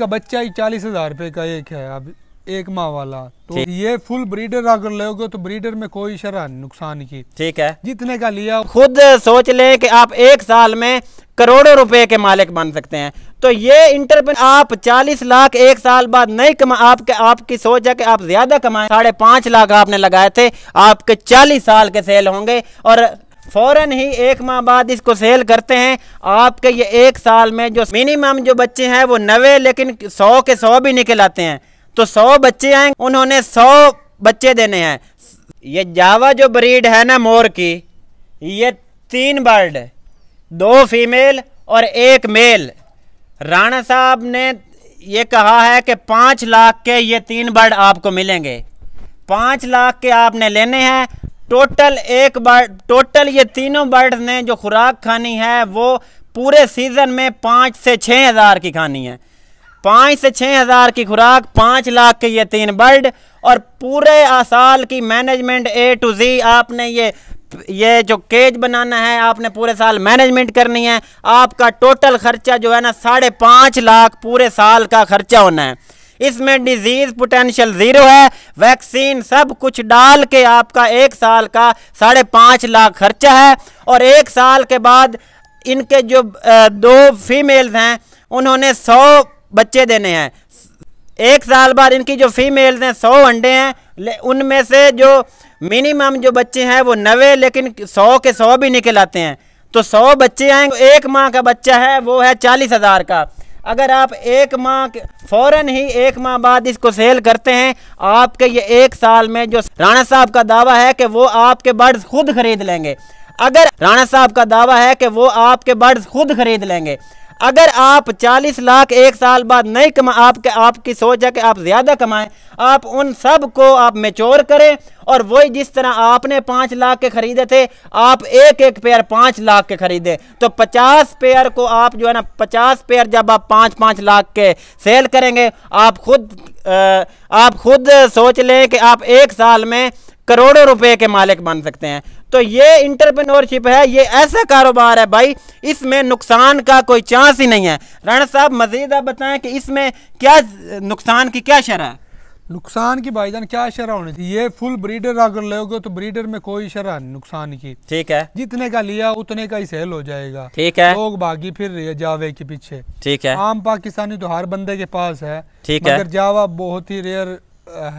इसका बच्चा ही चालीस हजार रुपये का एक है अब एक माह वाला तो ये फुल ब्रीडर अगर लोगे तो ब्रीडर में कोई शरा नुकसान की ठीक है जितने का लिया खुद सोच ले कि आप एक साल में करोड़ों रुपए के मालिक बन सकते हैं तो ये इंटर आप 40 लाख एक साल बाद नहीं कमा आपके आपकी सोच है कि आप ज्यादा कमाए साढ़े पांच लाख आपने लगाए थे आपके 40 साल के सेल होंगे और फ़ौरन ही एक माह बाद इसको सेल करते हैं आपके ये एक साल में जो मिनिमम जो बच्चे हैं वो नवे लेकिन सौ के सौ भी निकल आते हैं तो सौ बच्चे आए उन्होंने सौ बच्चे देने हैं ये जावा जो ब्रीड है ना मोर की ये तीन बर्ड दो फीमेल और एक मेल राणा साहब ने ये कहा है कि पाँच लाख के ये तीन बर्ड आपको मिलेंगे पाँच लाख के आपने लेने हैं टोटल एक बर्ड टोटल ये तीनों बर्ड्स ने जो खुराक खानी है वो पूरे सीज़न में पाँच से छः हज़ार की खानी है पाँच से छः हज़ार की खुराक पाँच लाख के ये तीन बर्ड और पूरे साल की मैनेजमेंट ए टू जी आपने ये ये जो केज बनाना है आपने पूरे साल मैनेजमेंट करनी है आपका टोटल खर्चा जो है ना साढ़े पाँच लाख पूरे साल का खर्चा होना है इसमें डिजीज पोटेंशियल जीरो है वैक्सीन सब कुछ डाल के आपका एक साल का साढ़े पाँच लाख खर्चा है और एक साल के बाद इनके जो दो फीमेल्स हैं उन्होंने सौ बच्चे देने हैं एक साल बाद इनकी जो फीमेल्स हैं सौ अंडे हैं उनमें से जो मिनिमम जो बच्चे हैं वो नवे लेकिन सौ के सौ भी निकल आते हैं तो सौ बच्चे आएंगे एक माँ का बच्चा है वो है चालीस हज़ार का अगर आप एक माह फ़ौरन ही एक माह बाद इसको सेल करते हैं आपके ये एक साल में जो राणा साहब का दावा है कि वो आपके बर्ड्स खुद खरीद लेंगे अगर राणा साहब का दावा है कि वो आपके बर्ड्स खुद खरीद लेंगे अगर आप 40 लाख एक साल बाद नहीं कमा आपके आपकी सोच है कि आप ज़्यादा कमाएं आप उन सब को आप मेच्योर करें और वही जिस तरह आपने पाँच लाख के ख़रीदे थे आप एक एक पेयर पाँच लाख के ख़रीदे तो पचास पेयर को आप जो है ना पचास पेयर जब आप पाँच पाँच लाख के सेल करेंगे आप खुद आ, आप खुद सोच लें कि आप एक साल में करोड़ों रुपए के मालिक बन सकते हैं तो ये इंटरप्रेन्योरशिप है ये ऐसा कारोबार है भाई इसमें नुकसान का कोई चांस ही नहीं है राणा साहब मजीद आप बताएं कि इसमें क्या नुकसान की क्या शरह है नुकसान की भाईजान क्या शरह होनी थी ये फुल ब्रीडर अगर लोगे तो ब्रीडर में कोई शरह नुकसान की ठीक है जितने का लिया उतने का ही सेल हो जाएगा ठीक है लोग भागी फिर रहे जावे के पीछे ठीक है आम पाकिस्तानी तो हर बंदे के पास है ठीक है जावा बहुत ही रेयर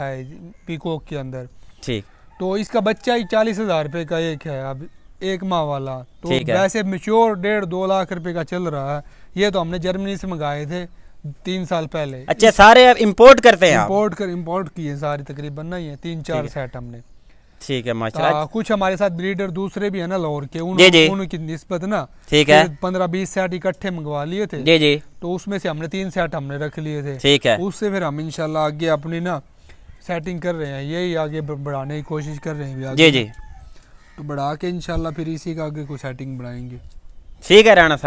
है पीकॉक के अंदर ठीक तो इसका बच्चा ही चालीस हजार रुपये का एक है अब एक माह वाला तो वैसे मिश्योर डेढ़ दो लाख रुपए का चल रहा है ये तो हमने जर्मनी से मंगाए थे तीन साल पहले अच्छा सारे आप इंपोर्ट करते हैं इंपोर्ट कर इंपोर्ट किए सारे तकरीबन ना ये तीन चार सेट हमने ठीक है माशाल्लाह हाँ, कुछ हमारे साथ ब्रीडर दूसरे भी है ना लाहौर के उन, उनकी नस्बत ना ठीक है पंद्रह बीस सेट इकट्ठे मंगवा लिए थे जी जी तो उसमें से हमने तीन सेट हमने रख लिए थे ठीक है उससे फिर हम इनशाला आगे अपनी ना सेटिंग कर रहे हैं यही आगे बढ़ाने की कोशिश कर रहे हैं भी आगे जी जी तो बढ़ा के इनशाला फिर इसी का आगे कोई सेटिंग बनाएंगे ठीक है राणा साहब